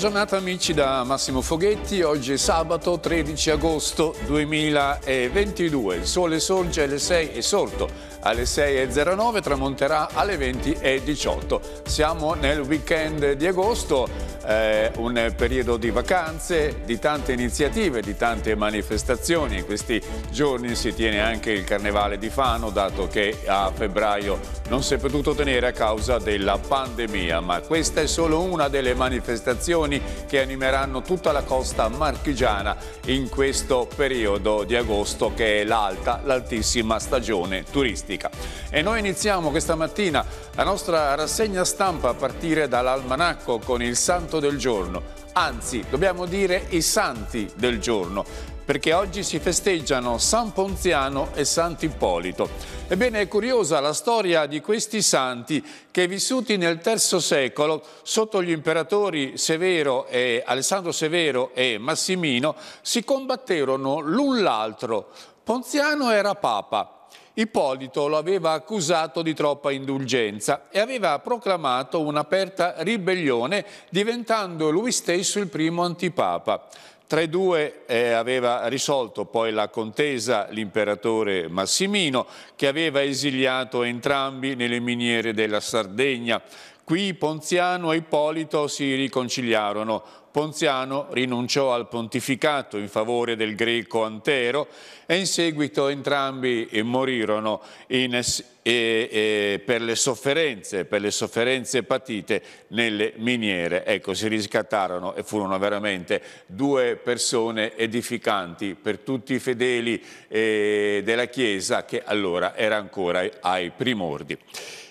Buona giornata amici da Massimo Foghetti, oggi è sabato 13 agosto 2022, il sole sorge alle 6 e sorto, alle 6.09 tramonterà alle 20.18. Siamo nel weekend di agosto, eh, un periodo di vacanze, di tante iniziative, di tante manifestazioni. In questi giorni si tiene anche il Carnevale di Fano, dato che a febbraio non si è potuto tenere a causa della pandemia, ma questa è solo una delle manifestazioni che animeranno tutta la costa marchigiana in questo periodo di agosto che è l'alta, l'altissima stagione turistica. E noi iniziamo questa mattina la nostra rassegna stampa a partire dall'almanacco con il Santo santo del giorno, anzi dobbiamo dire i santi del giorno, perché oggi si festeggiano San Ponziano e Sant'Ippolito. Ebbene è curiosa la storia di questi santi che vissuti nel III secolo sotto gli imperatori Severo e, Alessandro Severo e Massimino si combatterono l'un l'altro. Ponziano era papa, Ippolito lo aveva accusato di troppa indulgenza e aveva proclamato un'aperta ribellione diventando lui stesso il primo antipapa. Tra i due eh, aveva risolto poi la contesa l'imperatore Massimino che aveva esiliato entrambi nelle miniere della Sardegna. Qui Ponziano e Ippolito si riconciliarono, Ponziano rinunciò al pontificato in favore del greco Antero e in seguito entrambi morirono in, e, e, per, le sofferenze, per le sofferenze patite nelle miniere. Ecco, si riscattarono e furono veramente due persone edificanti per tutti i fedeli eh, della Chiesa che allora era ancora ai primordi.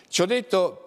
Ci ho detto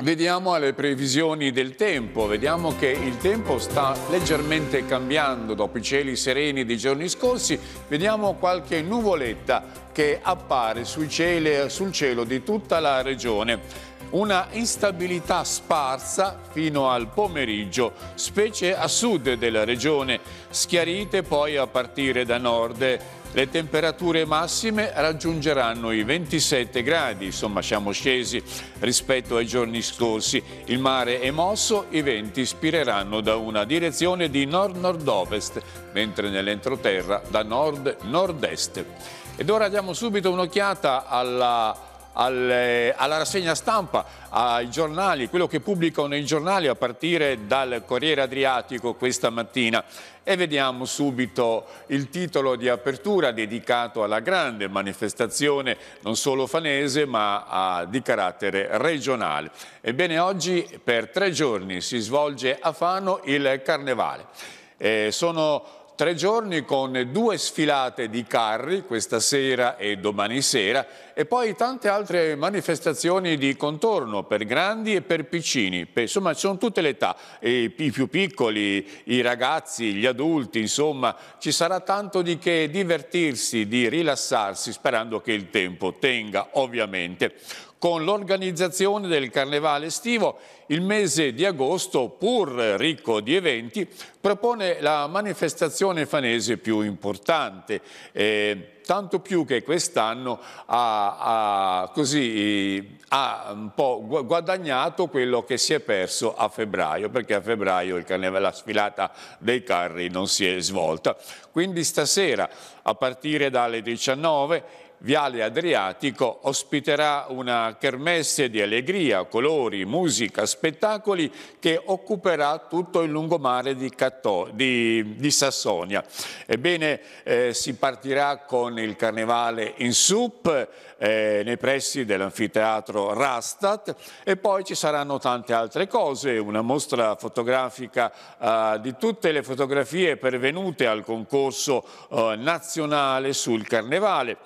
Vediamo alle previsioni del tempo, vediamo che il tempo sta leggermente cambiando dopo i cieli sereni dei giorni scorsi, vediamo qualche nuvoletta che appare sul cielo, sul cielo di tutta la regione una instabilità sparsa fino al pomeriggio, specie a sud della regione, schiarite poi a partire da nord. Le temperature massime raggiungeranno i 27 gradi, insomma siamo scesi rispetto ai giorni scorsi. Il mare è mosso, i venti spireranno da una direzione di nord-nord-ovest, mentre nell'entroterra da nord-nord-est. Ed ora diamo subito un'occhiata alla alle, eh, alla rassegna stampa, ai giornali, quello che pubblicano i giornali a partire dal Corriere Adriatico questa mattina. E vediamo subito il titolo di apertura dedicato alla grande manifestazione non solo fanese ma a, ah, di carattere regionale. Ebbene oggi per tre giorni si svolge a Fano il Carnevale. Eh, sono tre giorni con due sfilate di carri questa sera e domani sera e poi tante altre manifestazioni di contorno per grandi e per piccini, per, insomma ci sono tutte le età, i più piccoli, i ragazzi, gli adulti, insomma ci sarà tanto di che divertirsi, di rilassarsi sperando che il tempo tenga ovviamente con l'organizzazione del carnevale estivo. Il mese di agosto, pur ricco di eventi, propone la manifestazione fanese più importante, eh, tanto più che quest'anno ha, ha, ha un po' guadagnato quello che si è perso a febbraio, perché a febbraio la sfilata dei carri non si è svolta. Quindi stasera, a partire dalle 19, Viale Adriatico ospiterà una kermesse di allegria, colori, musica, spettacoli che occuperà tutto il lungomare di, Cato, di, di Sassonia. Ebbene, eh, si partirà con il carnevale in sup eh, nei pressi dell'anfiteatro Rastat e poi ci saranno tante altre cose, una mostra fotografica eh, di tutte le fotografie pervenute al concorso eh, nazionale sul carnevale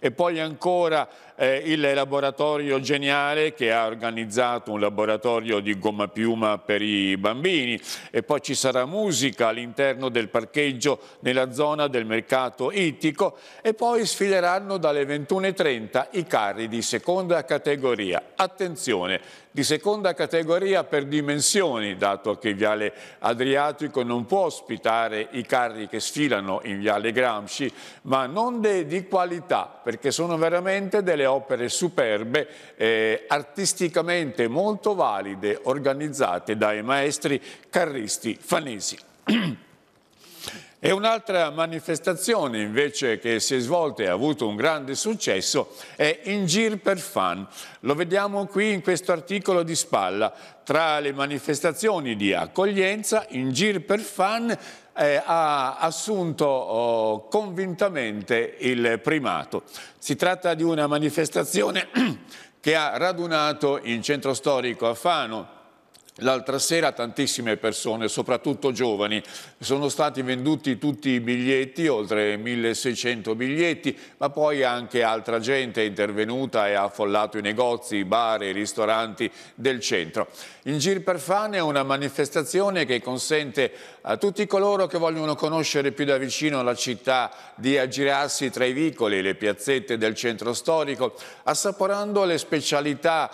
e poi ancora eh, il laboratorio Geniale che ha organizzato un laboratorio di gomma piuma per i bambini e poi ci sarà musica all'interno del parcheggio nella zona del mercato ittico e poi sfileranno dalle 21.30 i carri di seconda categoria. Attenzione, di seconda categoria per dimensioni, dato che Viale Adriatico non può ospitare i carri che sfilano in Viale Gramsci, ma non di qualità, perché sono veramente delle delle opere superbe, eh, artisticamente molto valide, organizzate dai maestri carristi fanesi. E un'altra manifestazione invece che si è svolta e ha avuto un grande successo è In Gir per Fan. Lo vediamo qui in questo articolo di spalla. Tra le manifestazioni di accoglienza, In Gir per Fan eh, ha assunto oh, convintamente il primato. Si tratta di una manifestazione che ha radunato in centro storico a Fano L'altra sera tantissime persone, soprattutto giovani, sono stati venduti tutti i biglietti, oltre 1600 biglietti, ma poi anche altra gente è intervenuta e ha affollato i negozi, i bar e i ristoranti del centro. Il Gir per Fan è una manifestazione che consente a tutti coloro che vogliono conoscere più da vicino la città di aggirarsi tra i vicoli e le piazzette del centro storico, assaporando le specialità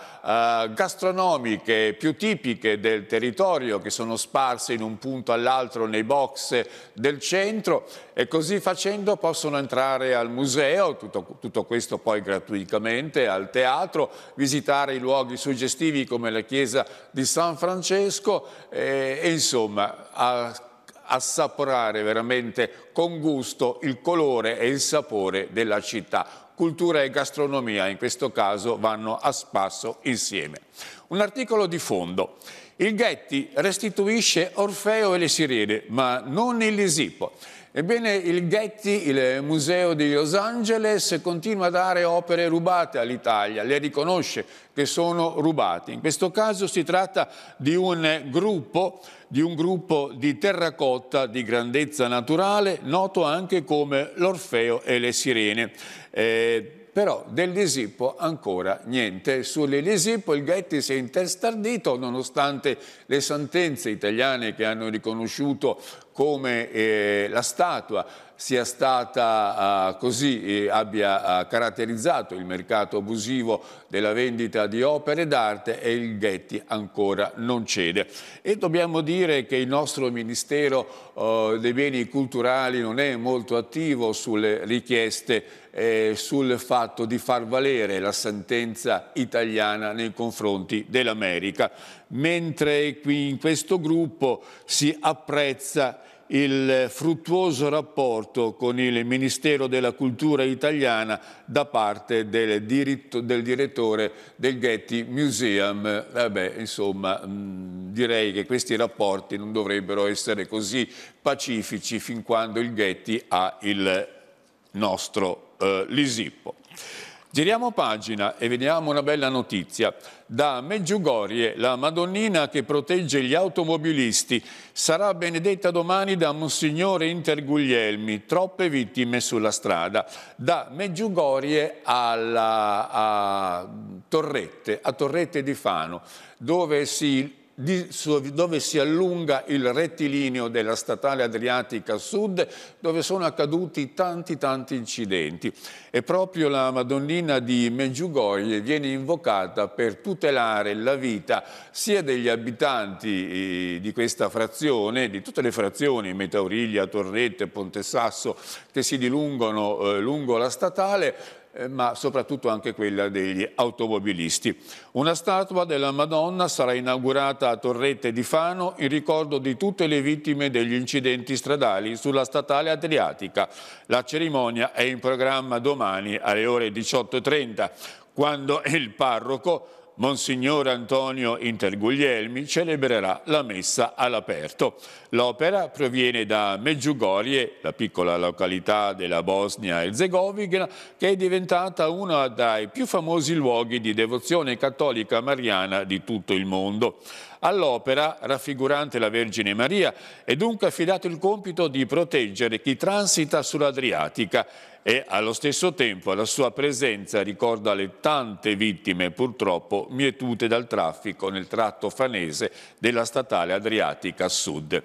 eh, gastronomiche più tipiche tecniche del territorio che sono sparse in un punto all'altro nei box del centro e così facendo possono entrare al museo, tutto, tutto questo poi gratuitamente, al teatro, visitare i luoghi suggestivi come la chiesa di San Francesco e, e insomma a assaporare veramente con gusto il colore e il sapore della città. Cultura e gastronomia in questo caso vanno a spasso insieme. Un articolo di fondo. Il Ghetti restituisce Orfeo e le sirene, ma non il Lisipo. Ebbene, il Ghetti, il Museo di Los Angeles, continua a dare opere rubate all'Italia, le riconosce che sono rubate. In questo caso si tratta di un gruppo, di, un gruppo di terracotta di grandezza naturale, noto anche come l'Orfeo e le Sirene. Eh, però dell'Isippo ancora niente. Sull'Elisippo il Ghetti si è intestardito nonostante le sentenze italiane che hanno riconosciuto come eh, la statua sia stata uh, così e eh, abbia uh, caratterizzato il mercato abusivo della vendita di opere d'arte e il Ghetti ancora non cede. E dobbiamo dire che il nostro Ministero uh, dei Beni Culturali non è molto attivo sulle richieste eh, sul fatto di far valere la sentenza italiana nei confronti dell'America, mentre qui in questo gruppo si apprezza il fruttuoso rapporto con il Ministero della Cultura italiana da parte del, diritto, del direttore del Getty Museum. Vabbè, insomma, mm, direi che questi rapporti non dovrebbero essere così pacifici fin quando il Getty ha il nostro eh, Lisippo. Giriamo pagina e vediamo una bella notizia. Da Meggiugorie, la Madonnina che protegge gli automobilisti sarà benedetta domani da Monsignore Interguglielmi, troppe vittime sulla strada. Da Meggiugorie alla, a, Torrette, a Torrette di Fano, dove si dove si allunga il rettilineo della statale adriatica sud, dove sono accaduti tanti tanti incidenti. E proprio la Madonnina di Meggiugoglie viene invocata per tutelare la vita sia degli abitanti eh, di questa frazione, di tutte le frazioni, Metauriglia, Torrette, Ponte Sasso, che si dilungano eh, lungo la statale, eh, ma soprattutto anche quella degli automobilisti. Una statua della Madonna sarà inaugurata a Torrette di Fano in ricordo di tutte le vittime degli incidenti stradali sulla statale Adriatica. La cerimonia è in programma domani alle ore 18.30 quando il parroco Monsignor Antonio Interguglielmi celebrerà la messa all'aperto. L'opera proviene da Meggiugorie, la piccola località della Bosnia-Herzegovina, che è diventata uno dei più famosi luoghi di devozione cattolica mariana di tutto il mondo all'opera raffigurante la Vergine Maria e dunque affidato il compito di proteggere chi transita sull'Adriatica e allo stesso tempo la sua presenza ricorda le tante vittime purtroppo mietute dal traffico nel tratto fanese della statale Adriatica Sud.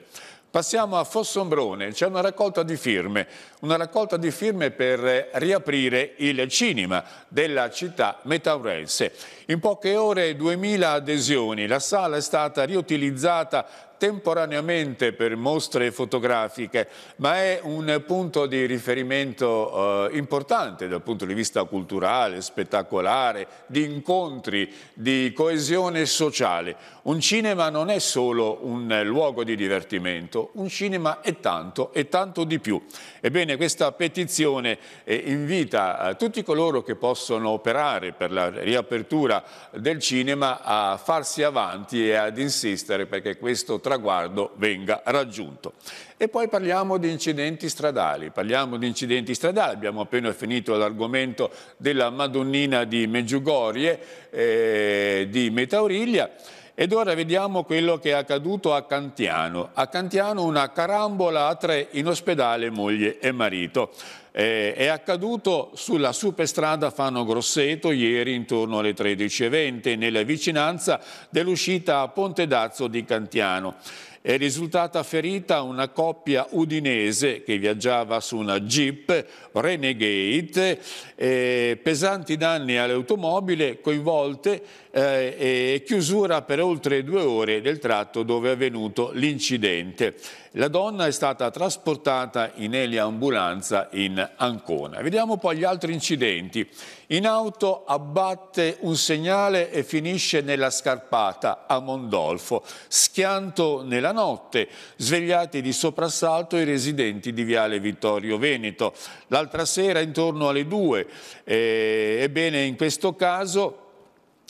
Passiamo a Fossombrone, c'è una raccolta di firme, una raccolta di firme per riaprire il cinema della città metaurense. In poche ore 2.000 adesioni, la sala è stata riutilizzata temporaneamente per mostre fotografiche, ma è un punto di riferimento eh, importante dal punto di vista culturale, spettacolare, di incontri, di coesione sociale. Un cinema non è solo un luogo di divertimento, un cinema è tanto e tanto di più. Ebbene, questa petizione eh, invita eh, tutti coloro che possono operare per la riapertura cultura del cinema a farsi avanti e ad insistere perché questo traguardo venga raggiunto. E poi parliamo di incidenti stradali, parliamo di incidenti stradali, abbiamo appena finito l'argomento della Madonnina di Meggiugorie, eh, di Metauriglia, ed ora vediamo quello che è accaduto a Cantiano. A Cantiano una carambola a tre in ospedale moglie e marito. Eh, è accaduto sulla superstrada Fano Grosseto ieri intorno alle 13.20 nella vicinanza dell'uscita a Ponte Dazzo di Cantiano. È risultata ferita una coppia udinese che viaggiava su una Jeep Renegade, eh, pesanti danni all'automobile coinvolte eh, e chiusura per oltre due ore del tratto dove è avvenuto l'incidente. La donna è stata trasportata in eliambulanza in Ancona. Vediamo poi gli altri incidenti. In auto abbatte un segnale e finisce nella scarpata a Mondolfo. Schianto nella notte, svegliati di soprassalto i residenti di Viale Vittorio Veneto. L'altra sera intorno alle due. Eh, ebbene, in questo caso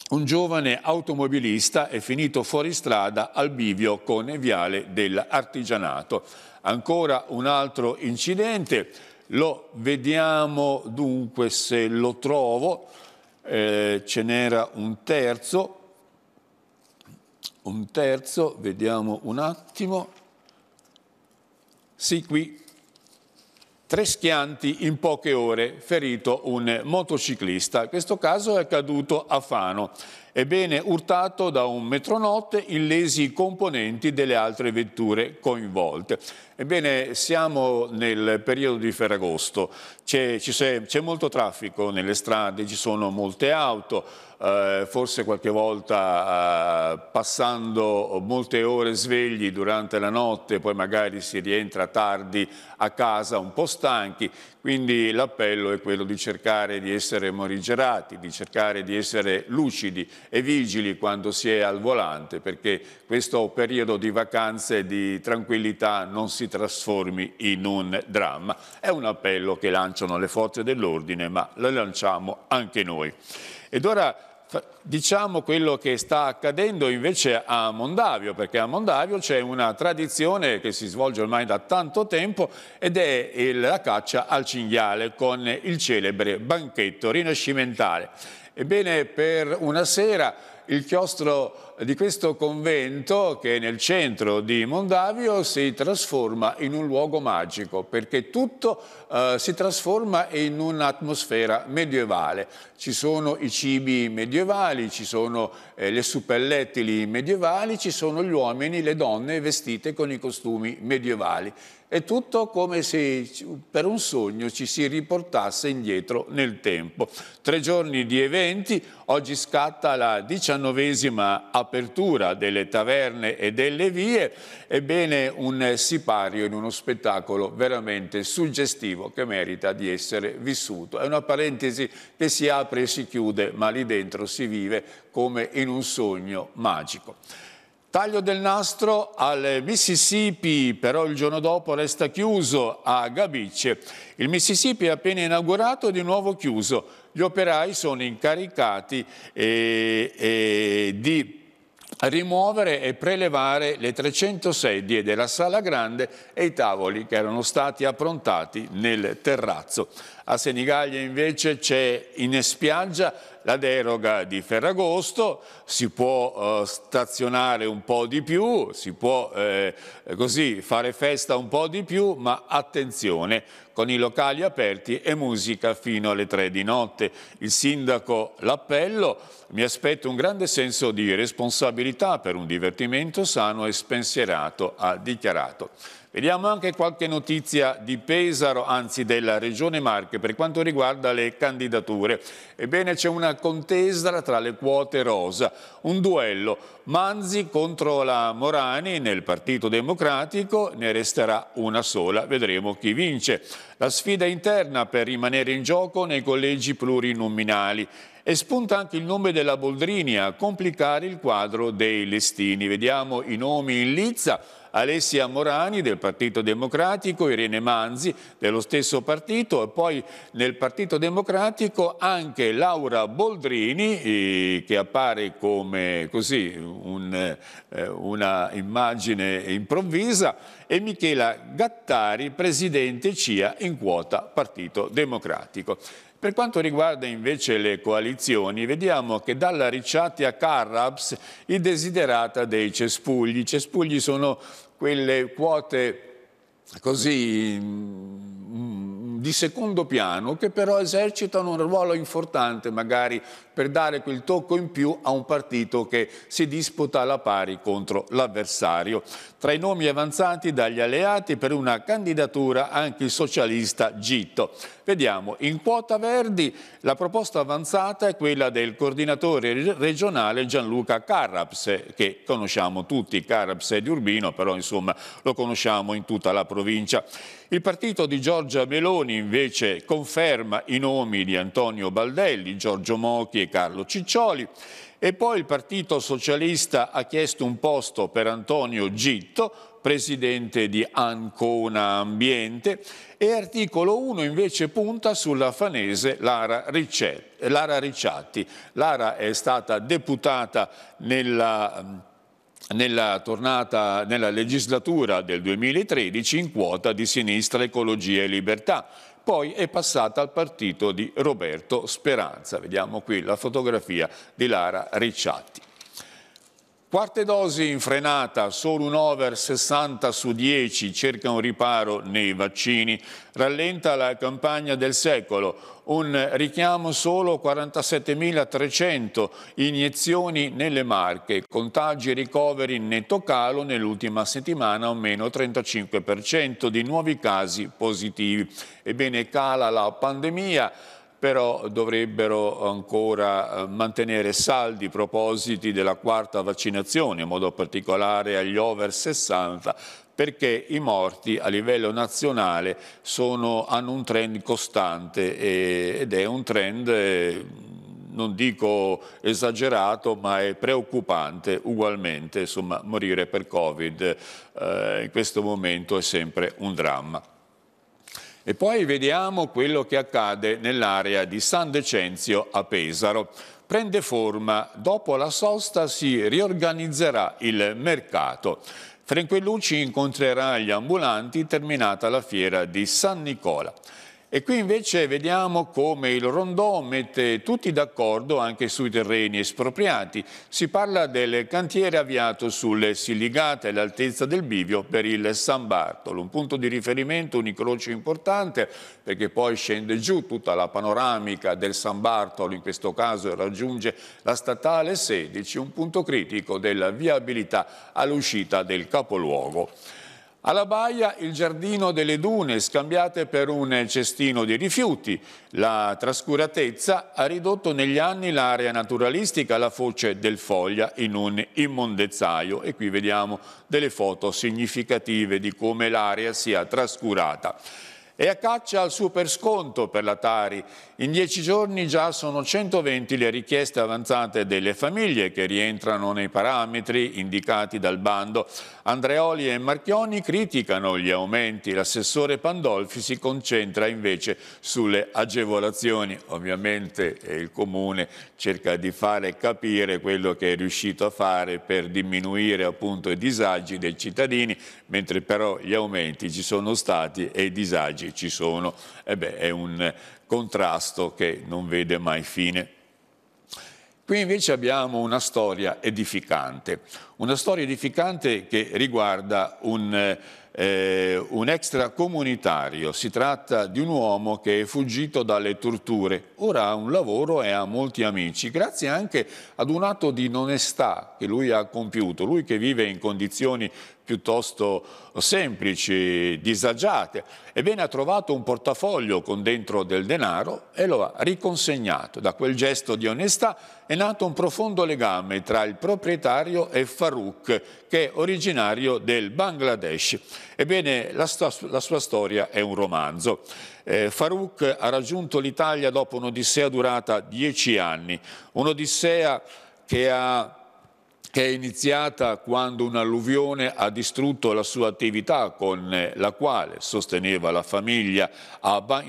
un giovane automobilista è finito fuori strada al bivio con Viale dell'Artigianato. Ancora un altro incidente, lo vediamo dunque se lo trovo, eh, ce n'era un terzo, un terzo, vediamo un attimo, sì qui Tre schianti in poche ore, ferito un motociclista. Questo caso è accaduto a Fano. Ebbene, urtato da un metronotte, illesi i componenti delle altre vetture coinvolte. Ebbene, siamo nel periodo di Ferragosto, c'è, molto traffico nelle strade, ci sono molte auto, eh, forse qualche volta eh, passando molte ore svegli durante la notte, poi magari si rientra tardi a casa un po' stanchi, quindi l'appello è quello di cercare di essere morigerati, di cercare di essere lucidi e vigili quando si è al volante perché questo periodo di vacanze e di tranquillità non si trasformi in un dramma. È un appello che lanciano le forze dell'ordine ma lo lanciamo anche noi. Ed ora diciamo quello che sta accadendo invece a Mondavio, perché a Mondavio c'è una tradizione che si svolge ormai da tanto tempo ed è la caccia al cinghiale con il celebre banchetto rinascimentale. Ebbene, per una sera il chiostro di questo convento, che è nel centro di Mondavio, si trasforma in un luogo magico, perché tutto eh, si trasforma in un'atmosfera medievale. Ci sono i cibi medievali, ci sono eh, le suppellettili medievali, ci sono gli uomini, le donne vestite con i costumi medievali. È tutto come se per un sogno ci si riportasse indietro nel tempo. Tre giorni di eventi, oggi scatta la diciannovesima apertura delle taverne e delle vie, ebbene un sipario in uno spettacolo veramente suggestivo che merita di essere vissuto. È una parentesi che si apre e si chiude, ma lì dentro si vive come in un sogno magico. Taglio del nastro al Mississippi, però il giorno dopo resta chiuso a Gabice. Il Mississippi è appena inaugurato e di nuovo chiuso. Gli operai sono incaricati eh, eh, di rimuovere e prelevare le 300 sedie della sala grande e i tavoli che erano stati approntati nel terrazzo. A Senigallia invece c'è in spiaggia la deroga di Ferragosto, si può eh, stazionare un po' di più, si può eh, così fare festa un po' di più, ma attenzione, con i locali aperti e musica fino alle tre di notte. Il sindaco L'appello mi aspetto un grande senso di responsabilità per un divertimento sano e spensierato, ha dichiarato. Vediamo anche qualche notizia di Pesaro, anzi della Regione Marche anche per quanto riguarda le candidature. Ebbene c'è una contesa tra le quote rosa, un duello Manzi contro la Morani nel Partito Democratico, ne resterà una sola, vedremo chi vince. La sfida interna per rimanere in gioco nei collegi plurinominali e spunta anche il nome della Boldrini a complicare il quadro dei listini. Vediamo i nomi in lizza. Alessia Morani del Partito Democratico, Irene Manzi dello stesso partito e poi nel Partito Democratico anche Laura Boldrini eh, che appare come così un, eh, una immagine improvvisa e Michela Gattari, presidente CIA in quota Partito Democratico. Per quanto riguarda invece le coalizioni, vediamo che dalla Ricciati a Carraps i desiderata dei cespugli. I cespugli sono quelle quote così mm, mm, di secondo piano che però esercitano un ruolo importante magari per dare quel tocco in più a un partito che si disputa alla pari contro l'avversario. Tra i nomi avanzati dagli alleati per una candidatura anche il socialista Gitto. Vediamo, in quota Verdi la proposta avanzata è quella del coordinatore regionale Gianluca Carraps, che conosciamo tutti, Carraps è di Urbino, però insomma lo conosciamo in tutta la provincia. Il partito di Giorgia Meloni invece conferma i nomi di Antonio Baldelli, Giorgio Mochi e Carlo Ciccioli. E poi il Partito Socialista ha chiesto un posto per Antonio Gitto, presidente di Ancona Ambiente e articolo 1 invece punta sulla fanese Lara, Ricciatti. Lara è stata deputata nella, nella, tornata, nella legislatura del 2013 in quota di Sinistra Ecologia e Libertà poi è passata al partito di Roberto Speranza. Vediamo qui la fotografia di Lara Ricciatti. Quarte dosi in frenata, solo un over 60 su 10 cerca un riparo nei vaccini. Rallenta la campagna del secolo, un richiamo solo 47.300 iniezioni nelle marche, contagi e ricoveri in netto calo nell'ultima settimana, o meno 35% di nuovi casi positivi. Ebbene, cala la pandemia però dovrebbero ancora eh, mantenere saldi i propositi della quarta vaccinazione, in modo particolare agli over 60, perché i morti a livello nazionale sono, hanno un trend costante e, ed è un trend... Eh, non dico esagerato, ma è preoccupante ugualmente, insomma, morire per Covid eh, in questo momento è sempre un dramma. E poi vediamo quello che accade nell'area di San Decenzio a Pesaro. Prende forma, dopo la sosta si riorganizzerà il mercato. Franquellucci incontrerà gli ambulanti terminata la fiera di San Nicola. E qui invece vediamo come il Rondò mette tutti d'accordo anche sui terreni espropriati. Si parla del cantiere avviato sulle Siligate all'altezza del Bivio per il San Bartolo, un punto di riferimento, un incrocio importante perché poi scende giù tutta la panoramica del San Bartolo, in questo caso raggiunge la statale 16, un punto critico della viabilità all'uscita del capoluogo. Alla Baia il giardino delle dune scambiate per un cestino di rifiuti. La trascuratezza ha ridotto negli anni l'area naturalistica alla foce del Foglia in un immondezzaio e qui vediamo delle foto significative di come l'area sia trascurata. E a caccia al sconto per la Tari in dieci giorni già sono 120 le richieste avanzate delle famiglie che rientrano nei parametri indicati dal bando. Andreoli e Marchioni criticano gli aumenti, l'assessore Pandolfi si concentra invece sulle agevolazioni. Ovviamente eh, il Comune cerca di fare capire quello che è riuscito a fare per diminuire appunto i disagi dei cittadini, mentre però gli aumenti ci sono stati e i disagi ci sono. E eh beh, è un contrasto che non vede mai fine. Qui invece abbiamo una storia edificante, una storia edificante che riguarda un, eh, un extracomunitario, si tratta di un uomo che è fuggito dalle torture, ora ha un lavoro e ha molti amici, grazie anche ad un atto di onestà che lui ha compiuto, lui che vive in condizioni piuttosto semplici, disagiate. Ebbene ha trovato un portafoglio con dentro del denaro e lo ha riconsegnato. Da quel gesto di onestà è nato un profondo legame tra il proprietario e Farouk, che è originario del Bangladesh. Ebbene la, la sua storia è un romanzo. Eh, Farouk ha raggiunto l'Italia dopo un'odissea durata dieci anni, un'odissea che ha che è iniziata quando un'alluvione ha distrutto la sua attività con la quale sosteneva la famiglia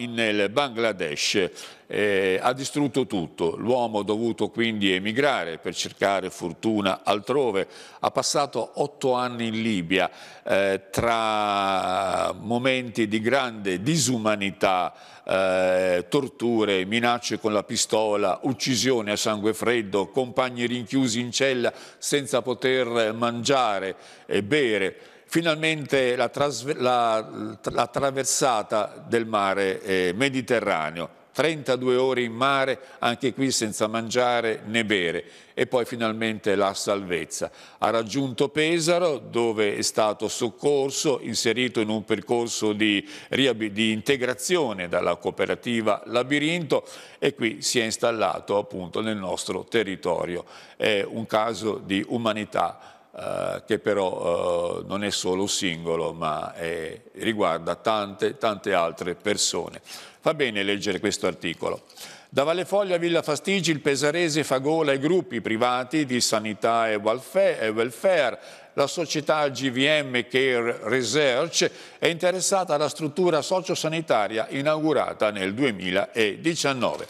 nel Bangladesh eh, ha distrutto tutto. L'uomo ha dovuto quindi emigrare per cercare fortuna altrove. Ha passato otto anni in Libia eh, tra momenti di grande disumanità, eh, torture, minacce con la pistola, uccisioni a sangue freddo, compagni rinchiusi in cella senza poter mangiare e bere finalmente la, la, la, traversata del mare eh, Mediterraneo. 32 ore in mare, anche qui senza mangiare né bere. E poi finalmente la salvezza. Ha raggiunto Pesaro dove è stato soccorso, inserito in un percorso di, di integrazione dalla cooperativa Labirinto e qui si è installato appunto nel nostro territorio. È un caso di umanità. Uh, che però uh, non è solo singolo, ma è, riguarda tante, tante altre persone. Fa bene leggere questo articolo. Da Vallefoglio a Villa Fastigi il Pesarese fa gola ai gruppi privati di sanità e welfare. La società GVM Care Research è interessata alla struttura sociosanitaria inaugurata nel 2019.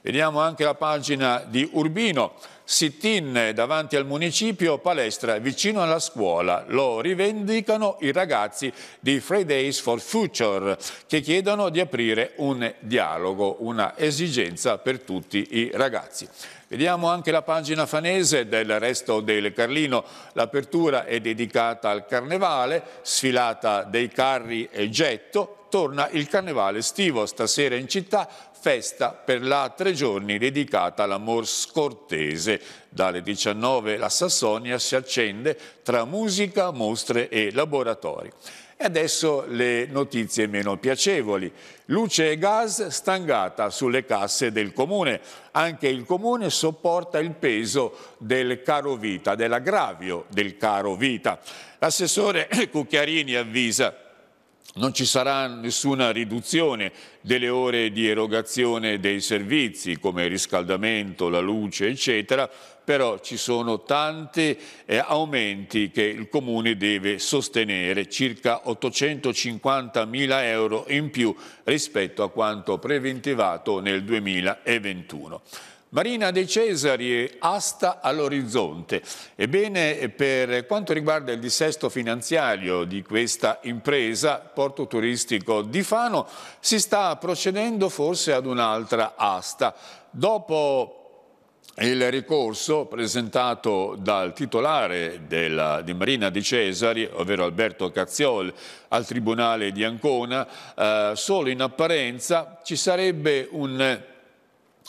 Vediamo anche la pagina di Urbino sit-in davanti al municipio, palestra vicino alla scuola. Lo rivendicano i ragazzi di Fridays for Future che chiedono di aprire un dialogo, una esigenza per tutti i ragazzi. Vediamo anche la pagina fanese del resto del Carlino. L'apertura è dedicata al carnevale, sfilata dei carri e getto, torna il carnevale estivo stasera in città, festa per la tre giorni dedicata all'amor scortese. Dalle 19 la Sassonia si accende tra musica, mostre e laboratori. E adesso le notizie meno piacevoli. Luce e gas stangata sulle casse del comune. Anche il comune sopporta il peso del caro vita, dell'aggravio del caro vita. L'assessore Cucchiarini avvisa non ci sarà nessuna riduzione delle ore di erogazione dei servizi come il riscaldamento, la luce eccetera, però ci sono tanti eh, aumenti che il Comune deve sostenere, circa 850 mila euro in più rispetto a quanto preventivato nel 2021. Marina dei Cesari, asta all'orizzonte. Ebbene, per quanto riguarda il dissesto finanziario di questa impresa, porto turistico di Fano, si sta procedendo forse ad un'altra asta. Dopo il ricorso presentato dal titolare della, di Marina di Cesari, ovvero Alberto Cazziol, al Tribunale di Ancona, eh, solo in apparenza ci sarebbe un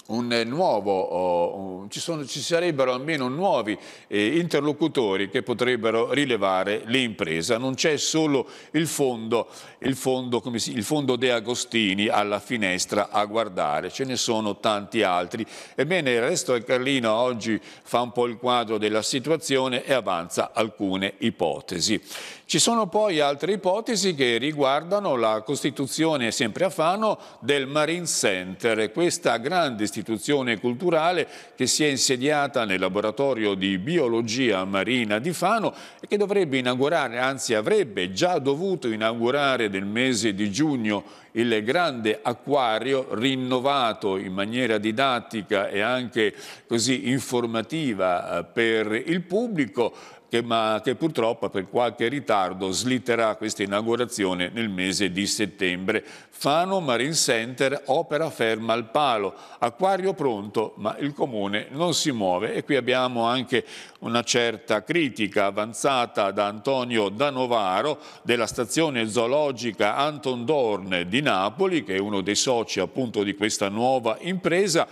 un nuovo, ci, sono, ci, sarebbero almeno nuovi eh, interlocutori che potrebbero rilevare l'impresa. Non c'è solo il fondo, il fondo, si, il fondo De Agostini alla finestra a guardare, ce ne sono tanti altri. Ebbene, il resto è Carlino oggi fa un po' il quadro della situazione e avanza alcune ipotesi. Ci sono poi altre ipotesi che riguardano la costituzione sempre a Fano del Marine Center, questa grande istituzione istituzione culturale che si è insediata nel laboratorio di biologia marina di Fano e che dovrebbe inaugurare, anzi avrebbe già dovuto inaugurare nel mese di giugno il grande acquario rinnovato in maniera didattica e anche così informativa eh, per il pubblico che, ma, che purtroppo per qualche ritardo slitterà questa inaugurazione nel mese di settembre. Fano Marine Center, opera ferma al palo, acquario pronto, ma il comune non si muove e qui abbiamo anche una certa critica avanzata da Antonio Danovaro della stazione zoologica Anton Dorn di Napoli, che è uno dei soci appunto di questa nuova impresa,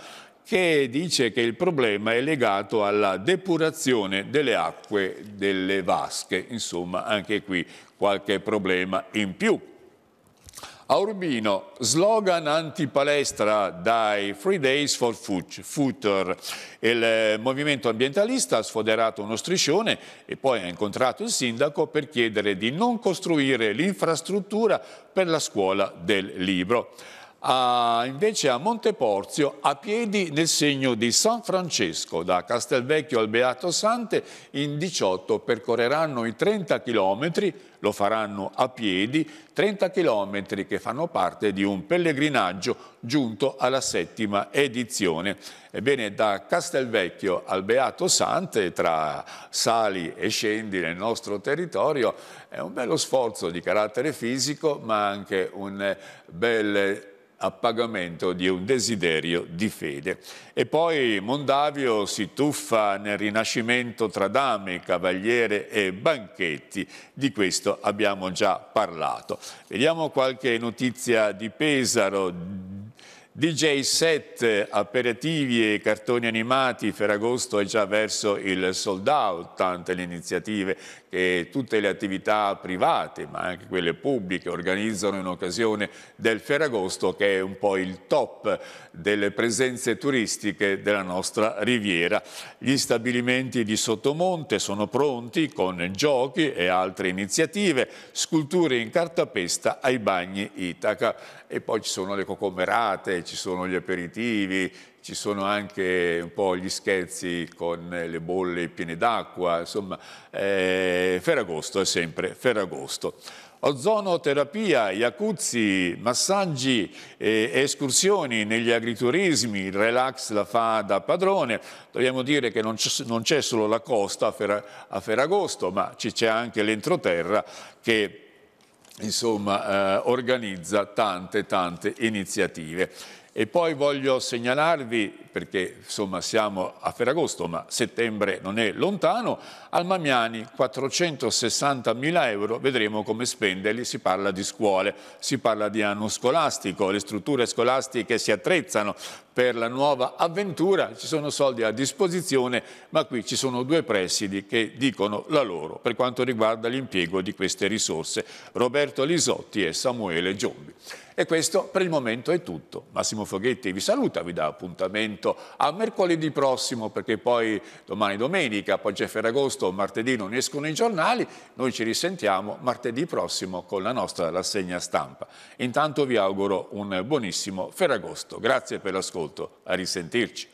che dice che il problema è legato alla depurazione delle acque delle vasche, insomma anche qui qualche problema in più. A Urbino, slogan antipalestra dai Free Days for Future. Il eh, movimento ambientalista ha sfoderato uno striscione e poi ha incontrato il sindaco per chiedere di non costruire l'infrastruttura per la scuola del libro a, invece a Monteporzio a piedi nel segno di San Francesco da Castelvecchio al Beato Sante in 18 percorreranno i 30 chilometri lo faranno a piedi 30 chilometri che fanno parte di un pellegrinaggio giunto alla settima edizione ebbene da Castelvecchio al Beato Sante tra sali e scendi nel nostro territorio è un bello sforzo di carattere fisico ma anche un bel a pagamento di un desiderio di fede. E poi Mondavio si tuffa nel rinascimento tra dame, cavaliere e banchetti, di questo abbiamo già parlato. Vediamo qualche notizia di Pesaro, DJ set, aperitivi e cartoni animati, Ferragosto è già verso il sold out, tante le iniziative che tutte le attività private, ma anche quelle pubbliche, organizzano in occasione del Ferragosto, che è un po' il top delle presenze turistiche della nostra riviera. Gli stabilimenti di Sottomonte sono pronti con giochi e altre iniziative, sculture in cartapesta ai bagni Itaca. E poi ci sono le cocomerate, ci sono gli aperitivi, ci sono anche un po' gli scherzi con le bolle piene d'acqua, insomma, eh, Ferragosto è sempre Ferragosto. Ozonoterapia, jacuzzi, massaggi, eh, escursioni negli agriturismi, il relax la fa da padrone. Dobbiamo dire che non c'è solo la costa a, Fer a Ferragosto, ma c'è anche l'entroterra che insomma, eh, organizza tante tante iniziative. E poi voglio segnalarvi, perché insomma siamo a Ferragosto, ma settembre non è lontano, al Mamiani 460 mila euro, vedremo come spenderli, si parla di scuole, si parla di anno scolastico, le strutture scolastiche si attrezzano per la nuova avventura, ci sono soldi a disposizione, ma qui ci sono due presidi che dicono la loro per quanto riguarda l'impiego di queste risorse, Roberto Lisotti e Samuele Giombi. E questo per il momento è tutto. Massimo Foghetti vi saluta, vi dà appuntamento a mercoledì prossimo perché poi domani domenica, poi c'è Ferragosto, martedì non escono i giornali, noi ci risentiamo martedì prossimo con la nostra rassegna stampa. Intanto vi auguro un buonissimo Ferragosto. Grazie per l'ascolto, a risentirci.